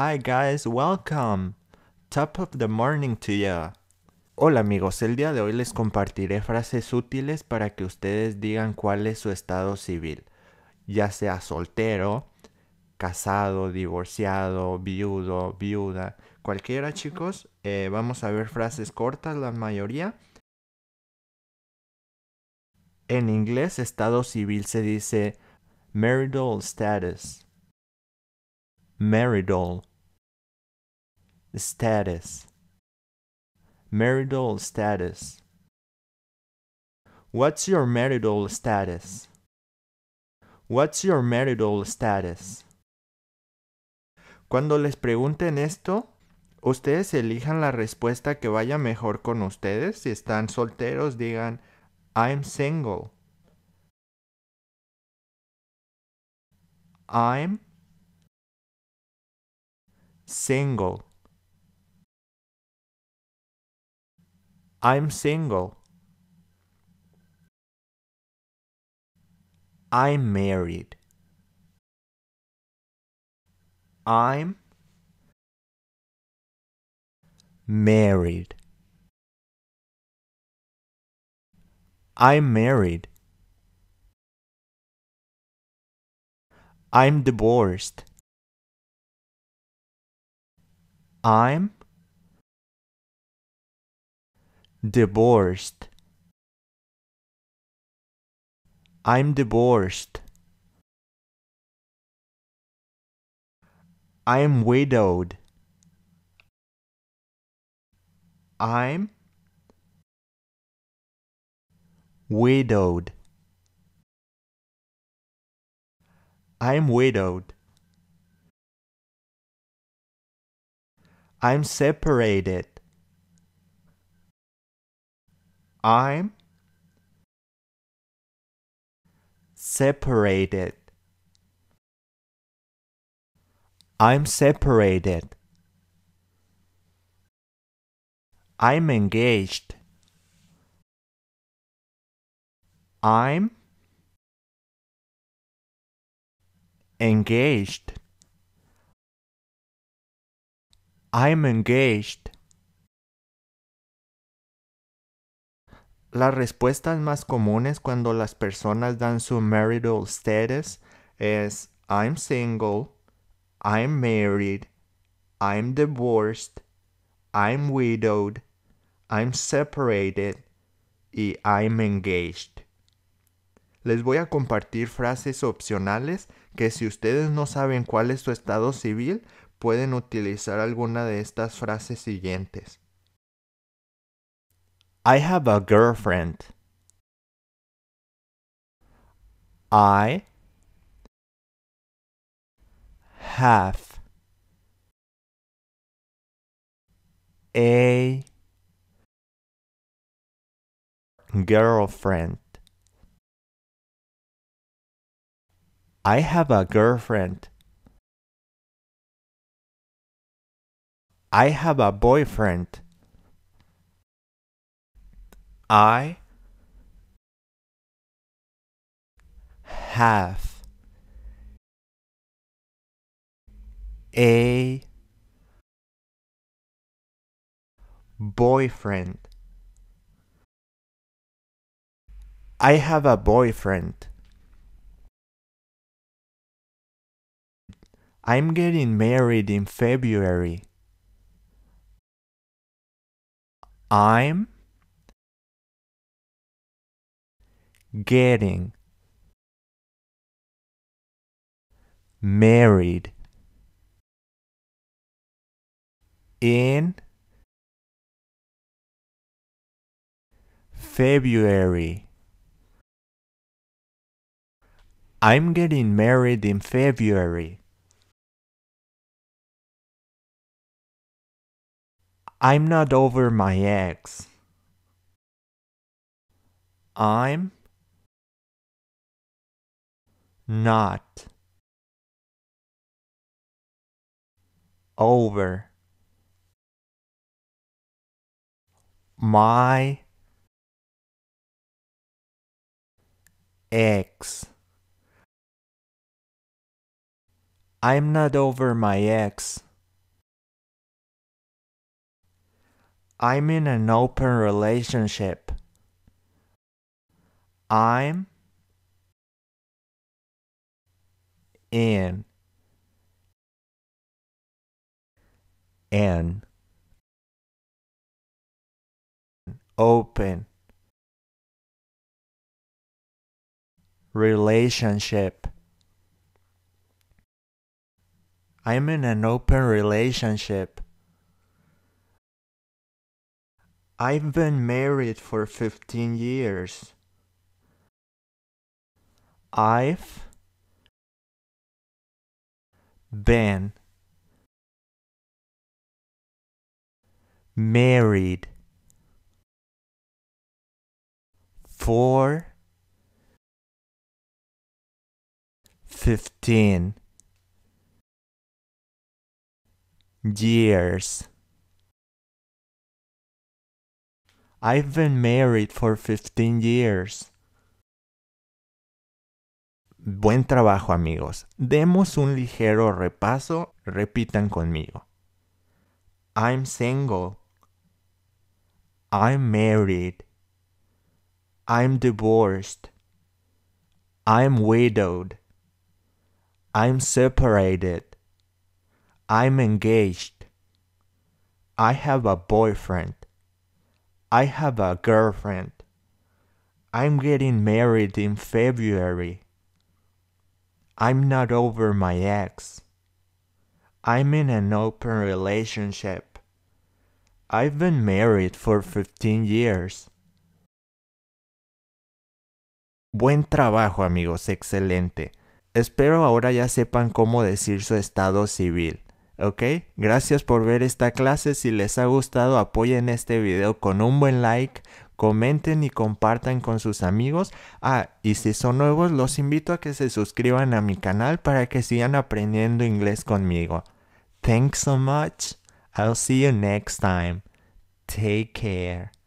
Hi guys, welcome. Top of the morning to ya Hola amigos, el día de hoy les compartiré frases útiles para que ustedes digan cuál es su estado civil, ya sea soltero, casado, divorciado, viudo, viuda, cualquiera chicos. Eh, vamos a ver frases cortas, la mayoría. En inglés, estado civil se dice marital status marital status. Marital status. What's your marital status? What's your marital status? Cuando les pregunten esto, ustedes elijan la respuesta que vaya mejor con ustedes. Si están solteros, digan I'm single. I'm single. I'm single. I'm married. I'm married. I'm married. I'm divorced. I'm divorced. I'm divorced. I'm widowed. I'm widowed. I'm widowed. I'm separated. I'm separated. I'm separated. I'm engaged. I'm engaged. I'm engaged. Las respuestas más comunes cuando las personas dan su marital status es I'm single, I'm married, I'm divorced, I'm widowed, I'm separated y I'm engaged. Les voy a compartir frases opcionales que si ustedes no saben cuál es su estado civil, pueden utilizar alguna de estas frases siguientes. I have a girlfriend. I have a girlfriend. I have a girlfriend. I have a boyfriend. I have a boyfriend. I have a boyfriend. I'm getting married in February. I'm getting married in February. I'm getting married in February. I'm not over my ex. I'm not over my ex. I'm not over my ex. I'm in an open relationship. I'm in an open relationship. I'm in an open relationship. I've been married for 15 years. I've been married for 15 years. I've been married for 15 years. Buen trabajo amigos. Demos un ligero repaso. Repitan conmigo. I'm single. I'm married. I'm divorced. I'm widowed. I'm separated. I'm engaged. I have a boyfriend. I have a girlfriend. I'm getting married in February. I'm not over my ex. I'm in an open relationship. I've been married for 15 years. Buen trabajo amigos, excelente. Espero ahora ya sepan cómo decir su estado civil. ¿ok? Gracias por ver esta clase, si les ha gustado apoyen este video con un buen like, comenten y compartan con sus amigos. Ah, y si son nuevos, los invito a que se suscriban a mi canal para que sigan aprendiendo inglés conmigo. Thanks so much. I'll see you next time. Take care.